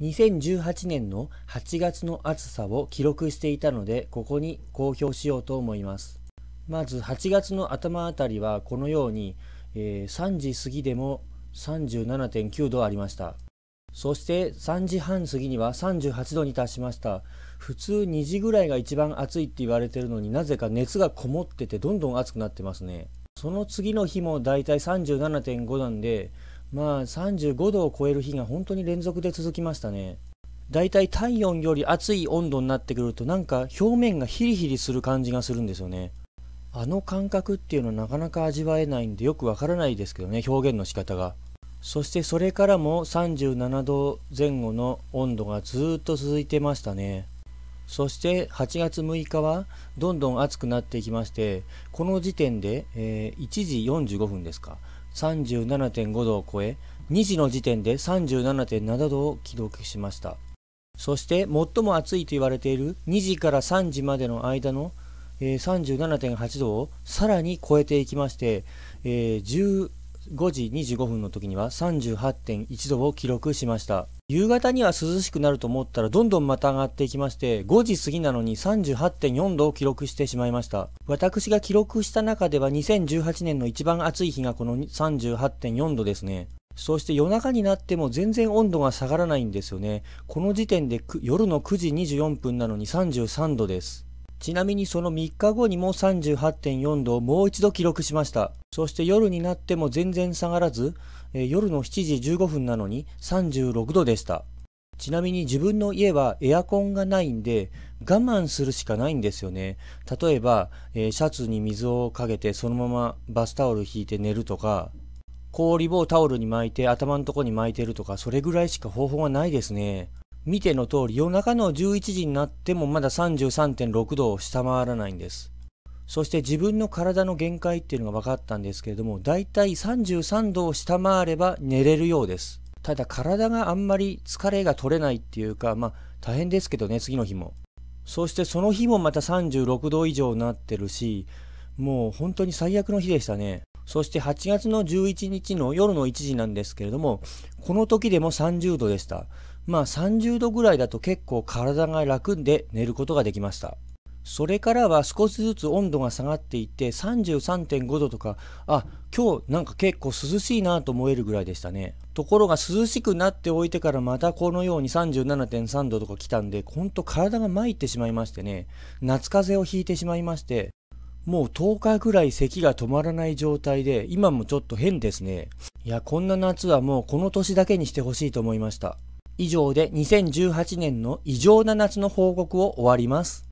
2018年の8月の暑さを記録していたのでここに公表しようと思いますまず8月の頭あたりはこのように、えー、3時過ぎでも37.9度ありましたそして3時半過ぎには38度に達しました普通2時ぐらいが一番暑いって言われてるのになぜか熱がこもっててどんどん暑くなってますねその次の日もだいたい37.5なんでまあ35度を超える日が本当に連続で続きましたね。だいたい体温より熱い温度になってくるとなんか表面がヒリヒリする感じがするんですよね。あの感覚っていうのはなかなか味わえないんでよくわからないですけどね、表現の仕方が。そしてそれからも37度前後の温度がずっと続いてましたね。そして8月6日はどんどん暑くなっていきまして、この時点で、えー、1時45分ですか。37.5度を超え、2時の時点で37.7度を記録しました。そして最も暑いと言われている2時から3時までの間の37.8度をさらに超えていきまして、えー、5時25分の時には38.1度を記録しました夕方には涼しくなると思ったらどんどんまた上がっていきまして5時過ぎなのに38.4度を記録してしまいました私が記録した中では2018年の一番暑い日がこの38.4度ですねそして夜中になっても全然温度が下がらないんですよねこの時点で夜の9時24分なのに33度ですちなみにその3日後にも38.4度をもう一度記録しました。そして夜になっても全然下がらず、えー、夜の7時15分なのに36度でした。ちなみに自分の家はエアコンがないんで我慢するしかないんですよね。例えば、えー、シャツに水をかけてそのままバスタオル引いて寝るとか、氷棒タオルに巻いて頭のとこに巻いてるとか、それぐらいしか方法はないですね。見ての通り夜中の11時になってもまだ33.6度を下回らないんですそして自分の体の限界っていうのが分かったんですけれどもだいたい33度を下回れば寝れるようですただ体があんまり疲れが取れないっていうかまあ大変ですけどね次の日もそしてその日もまた36度以上になってるしもう本当に最悪の日でしたねそして8月の11日の夜の1時なんですけれどもこの時でも30度でしたまあ30度ぐらいだと結構体が楽で寝ることができました。それからは少しずつ温度が下がっていって33.5度とか、あ、今日なんか結構涼しいなと思えるぐらいでしたね。ところが涼しくなっておいてからまたこのように37.3度とか来たんで、ほんと体が参ってしまいましてね、夏風邪をひいてしまいまして、もう10日ぐらい咳が止まらない状態で、今もちょっと変ですね。いや、こんな夏はもうこの年だけにしてほしいと思いました。以上で2018年の異常な夏の報告を終わります。